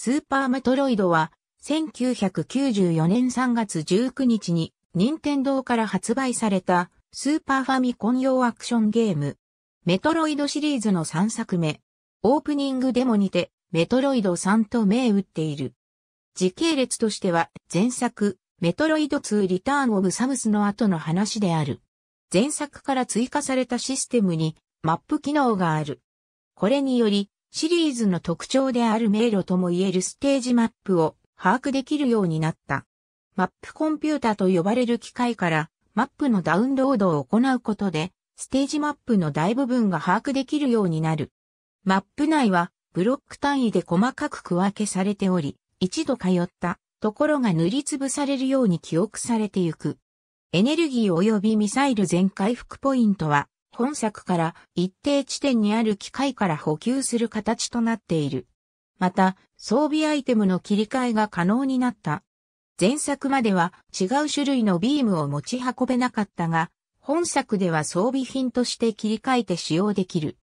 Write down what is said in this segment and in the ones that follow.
スーパーメトロイドは、1994年3月19日に、任天堂から発売された、スーパーファミコン用アクションゲーム。メトロイドシリーズの3作目。オープニングデモにて、メトロイド3と銘打っている。時系列としては、前作、メトロイド2リターンオブサムスの後の話である。前作から追加されたシステムに、マップ機能がある。これにより、シリーズの特徴である迷路ともいえるステージマップを把握できるようになった。マップコンピュータと呼ばれる機械からマップのダウンロードを行うことで、ステージマップの大部分が把握できるようになる。マップ内はブロック単位で細かく区分けされており、一度通ったところが塗りつぶされるように記憶されてゆく。エネルギー及びミサイル全回復ポイントは本作から一定地点にある機械から補給する形となっている。また、装備アイテムの切り替えが可能になった。前作までは違う種類のビームを持ち運べなかったが、本作では装備品として切り替えて使用できる。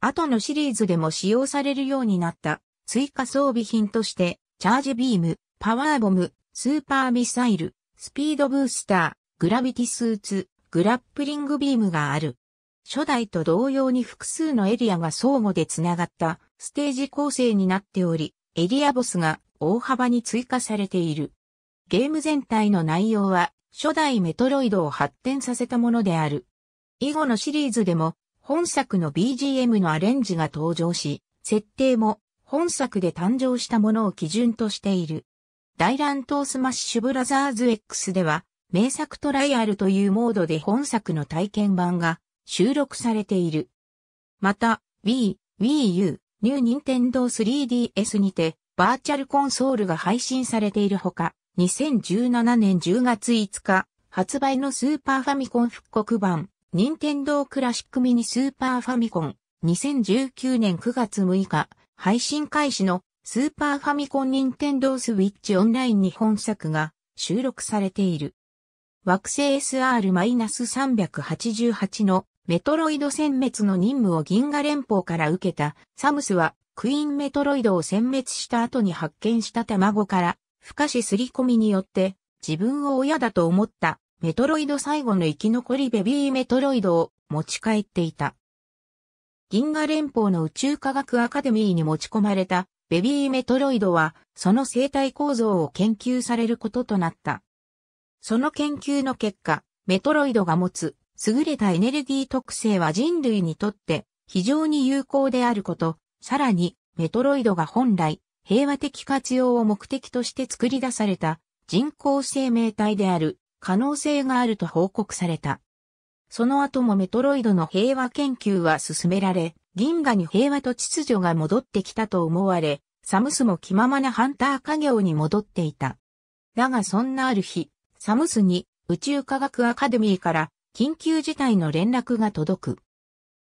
後のシリーズでも使用されるようになった追加装備品として、チャージビーム、パワーボム、スーパーミサイル、スピードブースター、グラビティスーツ、グラップリングビームがある。初代と同様に複数のエリアが相互でつながったステージ構成になっており、エリアボスが大幅に追加されている。ゲーム全体の内容は初代メトロイドを発展させたものである。以後のシリーズでも本作の BGM のアレンジが登場し、設定も本作で誕生したものを基準としている。大乱闘スマッシュブラザーズ X では、名作トライアルというモードで本作の体験版が収録されている。また、Wii、Wii U、New Nintendo 3DS にて、バーチャルコンソールが配信されているほか、2017年10月5日、発売のスーパーファミコン復刻版、任天堂クラシックミニスーパーファミコン、2019年9月6日、配信開始のスーパーファミコン任天堂スウィッチオンラインに本作が収録されている。惑星 SR-388 のメトロイド殲滅の任務を銀河連邦から受けたサムスはクイーンメトロイドを殲滅した後に発見した卵から不可視すり込みによって自分を親だと思ったメトロイド最後の生き残りベビーメトロイドを持ち帰っていた。銀河連邦の宇宙科学アカデミーに持ち込まれたベビーメトロイドはその生態構造を研究されることとなった。その研究の結果、メトロイドが持つ優れたエネルギー特性は人類にとって非常に有効であること、さらにメトロイドが本来平和的活用を目的として作り出された人工生命体である可能性があると報告された。その後もメトロイドの平和研究は進められ、銀河に平和と秩序が戻ってきたと思われ、サムスも気ままなハンター家業に戻っていた。だがそんなある日、サムスに宇宙科学アカデミーから緊急事態の連絡が届く。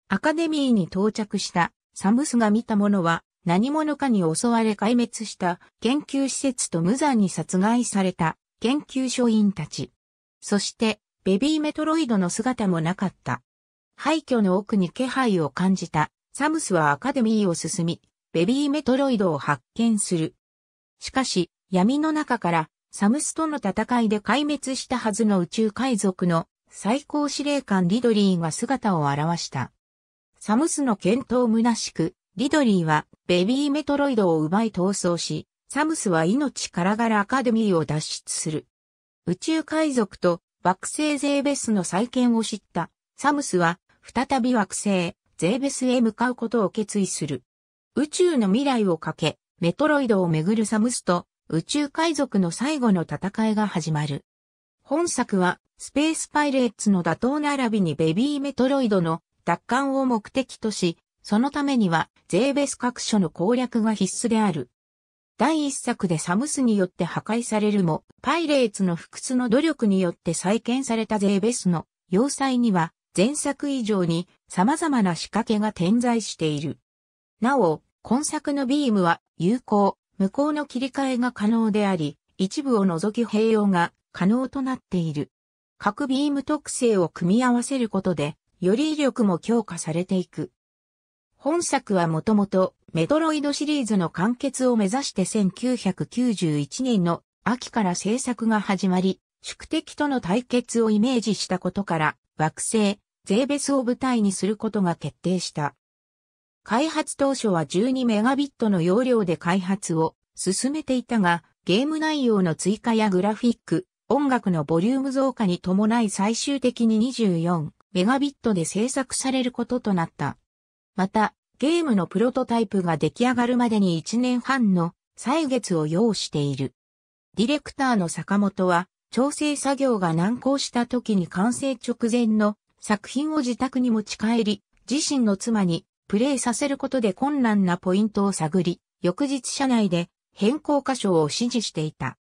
アカデミーに到着したサムスが見たものは何者かに襲われ壊滅した研究施設と無残に殺害された研究所員たち。そしてベビーメトロイドの姿もなかった。廃墟の奥に気配を感じたサムスはアカデミーを進み、ベビーメトロイドを発見する。しかし闇の中からサムスとの戦いで壊滅したはずの宇宙海賊の最高司令官リドリーが姿を現した。サムスの検討虚しく、リドリーはベビーメトロイドを奪い逃走し、サムスは命からがらアカデミーを脱出する。宇宙海賊と惑星ゼーベスの再建を知ったサムスは再び惑星ゼーベスへ向かうことを決意する。宇宙の未来をかけ、メトロイドをめぐるサムスと宇宙海賊の最後の戦いが始まる。本作は、スペースパイレーツの打倒並びにベビーメトロイドの奪還を目的とし、そのためには、ゼーベス各所の攻略が必須である。第一作でサムスによって破壊されるも、パイレーツの不屈の努力によって再建されたゼーベスの要塞には、前作以上に様々な仕掛けが点在している。なお、今作のビームは有効、無効の切り替えが可能であり、一部を除き併用が可能となっている。各ビーム特性を組み合わせることで、より威力も強化されていく。本作はもともとメトロイドシリーズの完結を目指して1991年の秋から制作が始まり、宿敵との対決をイメージしたことから惑星、ゼーベスを舞台にすることが決定した。開発当初は12メガビットの容量で開発を進めていたが、ゲーム内容の追加やグラフィック、音楽のボリューム増加に伴い最終的に24メガビットで制作されることとなった。また、ゲームのプロトタイプが出来上がるまでに1年半の歳月を要している。ディレクターの坂本は、調整作業が難航した時に完成直前の作品を自宅に持ち帰り、自身の妻にプレイさせることで困難なポイントを探り、翌日社内で変更箇所を指示していた。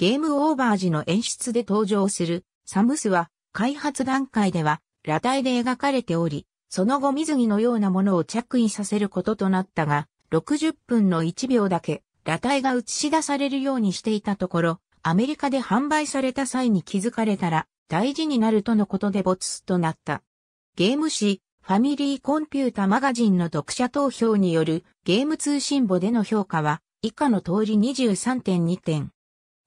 ゲームオーバー時の演出で登場するサムスは開発段階では裸体で描かれており、その後水着のようなものを着衣させることとなったが、60分の1秒だけ裸体が映し出されるようにしていたところ、アメリカで販売された際に気づかれたら大事になるとのことで没となった。ゲーム誌、ファミリーコンピュータマガジンの読者投票によるゲーム通信簿での評価は以下の通り23.2点。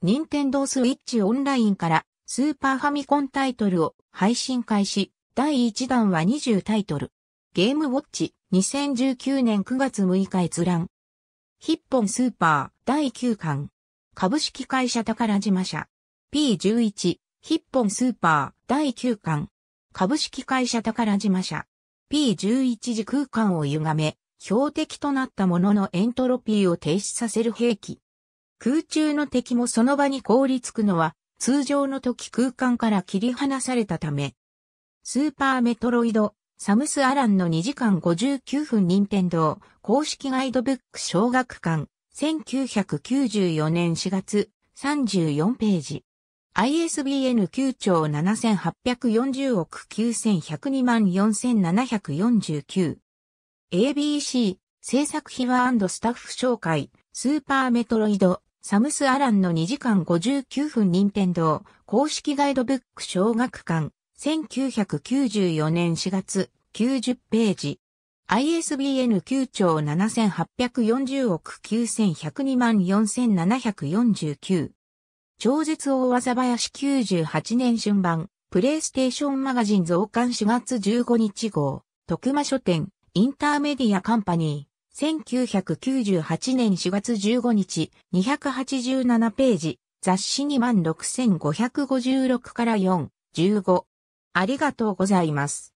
任天堂スイッチオンラインからスーパーファミコンタイトルを配信開始、第1弾は20タイトル。ゲームウォッチ2019年9月6日閲覧。ヒッポンスーパー第9巻。株式会社宝島社。P11 ヒッポンスーパー第9巻。株式会社宝島社。P11 時空間を歪め、標的となったもののエントロピーを停止させる兵器。空中の敵もその場に凍りつくのは、通常の時空間から切り離されたため。スーパーメトロイド、サムス・アランの2時間59分任天堂公式ガイドブック小学館、1994年4月34ページ。ISBN 9兆7840億9102万4749。ABC 制作秘話スタッフ紹介、スーパーメトロイド、サムス・アランの2時間59分任天堂公式ガイドブック小学館1994年4月90ページ ISBN 9兆7840億9102万4749超絶大技林98年春版プレイステーションマガジン増刊4月15日号徳間書店インターメディアカンパニー1998年4月15日、287ページ、雑誌26556から4、15。ありがとうございます。